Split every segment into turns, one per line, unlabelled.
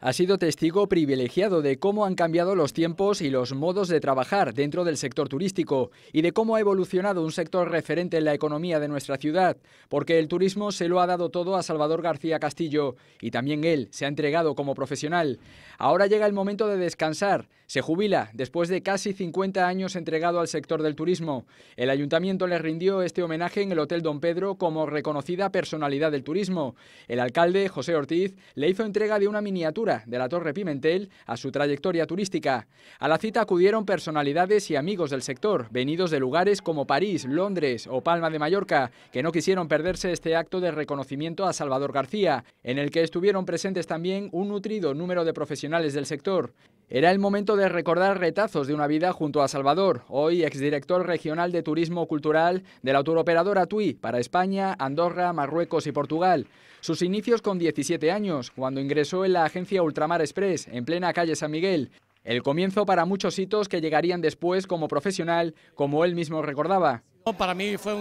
Ha sido testigo privilegiado de cómo han cambiado los tiempos y los modos de trabajar dentro del sector turístico y de cómo ha evolucionado un sector referente en la economía de nuestra ciudad, porque el turismo se lo ha dado todo a Salvador García Castillo y también él se ha entregado como profesional. Ahora llega el momento de descansar. Se jubila después de casi 50 años entregado al sector del turismo. El ayuntamiento le rindió este homenaje en el Hotel Don Pedro como reconocida personalidad del turismo. El alcalde, José Ortiz, le hizo entrega de una miniatura de la Torre Pimentel a su trayectoria turística. A la cita acudieron personalidades y amigos del sector, venidos de lugares como París, Londres o Palma de Mallorca, que no quisieron perderse este acto de reconocimiento a Salvador García, en el que estuvieron presentes también un nutrido número de profesionales del sector. Era el momento de recordar retazos de una vida junto a Salvador, hoy exdirector regional de Turismo Cultural de la turoperadora TUI para España, Andorra, Marruecos y Portugal. Sus inicios con 17 años, cuando ingresó en la agencia Ultramar Express, en plena calle San Miguel. El comienzo para muchos hitos que llegarían después como profesional, como él mismo recordaba.
Para mí fue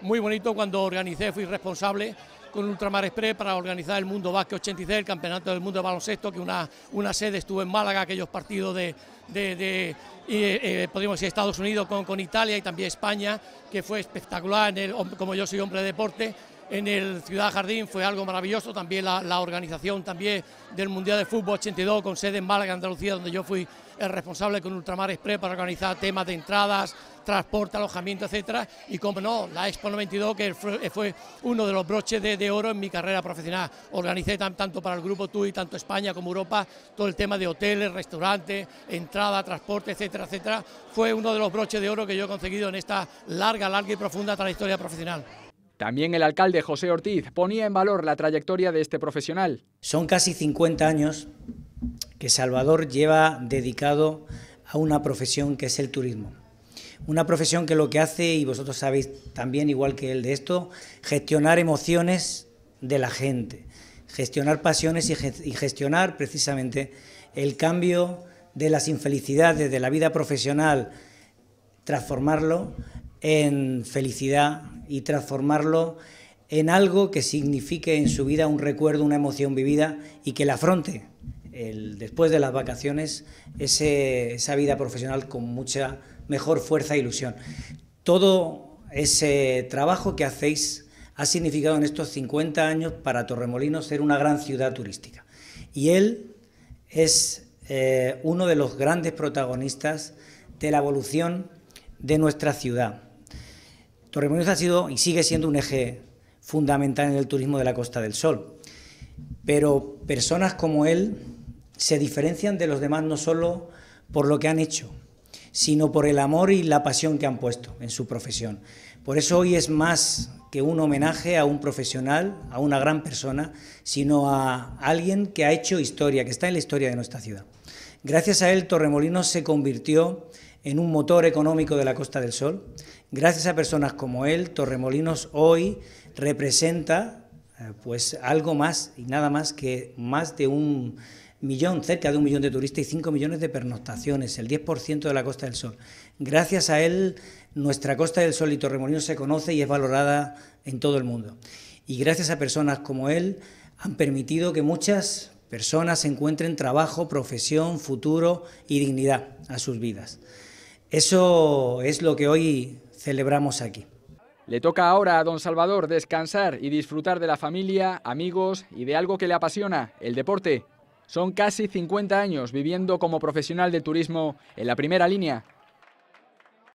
muy bonito cuando organicé, fui responsable con Ultramar Express para organizar el Mundo Vázquez 86, el Campeonato del Mundo de Baloncesto, que una, una sede estuvo en Málaga, aquellos partidos de, eh, eh, decir, Estados Unidos con, con Italia y también España, que fue espectacular, en como yo soy hombre de deporte, en el Ciudad Jardín fue algo maravilloso, también la, organización también del Mundial de Fútbol 82 con sede en Málaga, Andalucía, donde yo fui el responsable con Ultramar Express para organizar temas de entradas, transporte, alojamiento, etcétera, y como no, la Expo 92 que fue, uno de los broches de, oro en mi carrera profesional. Organicé tanto para el grupo TUI, tanto España como Europa, todo el tema de hoteles, restaurantes, entrada, transporte, etcétera, etcétera.
Fue uno de los broches de oro que yo he conseguido en esta larga, larga y profunda trayectoria profesional. También el alcalde José Ortiz ponía en valor la trayectoria de este profesional. Son casi 50 años que Salvador lleva dedicado a una profesión que
es el turismo. Una profesión que lo que hace, y vosotros sabéis también igual que él de esto, gestionar emociones de la gente, gestionar pasiones y gestionar precisamente el cambio de las infelicidades de la vida profesional, transformarlo en felicidad y transformarlo en algo que signifique en su vida un recuerdo, una emoción vivida y que le afronte el, después de las vacaciones esa vida profesional con mucha mejor fuerza e ilusión. Todo ese trabajo que hacéis ha significado en estos 50 años para Torremolinos ser una gran ciudad turística. Y él es eh, uno de los grandes protagonistas de la evolución de nuestra ciudad. Torremolinos ha sido y sigue siendo un eje fundamental en el turismo de la Costa del Sol. Pero personas como él se diferencian de los demás no solo por lo que han hecho, sino por el amor y la pasión que han puesto en su profesión. Por eso hoy es más que un homenaje a un profesional, a una gran persona, sino a alguien que ha hecho historia, que está en la historia de nuestra ciudad. Gracias a él, Torremolinos se convirtió en un motor económico de la Costa del Sol. Gracias a personas como él, Torremolinos hoy representa eh, pues algo más y nada más que más de un millón, cerca de un millón de turistas y cinco millones de pernoctaciones, el 10% de la Costa del Sol. Gracias a él, nuestra Costa del Sol y Torremolinos se conoce y es valorada en todo el mundo. Y gracias a personas como él, han permitido que muchas personas encuentren trabajo, profesión, futuro y dignidad a sus vidas. Eso es lo que hoy celebramos aquí.
Le toca ahora a don Salvador descansar y disfrutar de la familia, amigos y de algo que le apasiona, el deporte. Son casi 50 años viviendo como profesional de turismo en la primera línea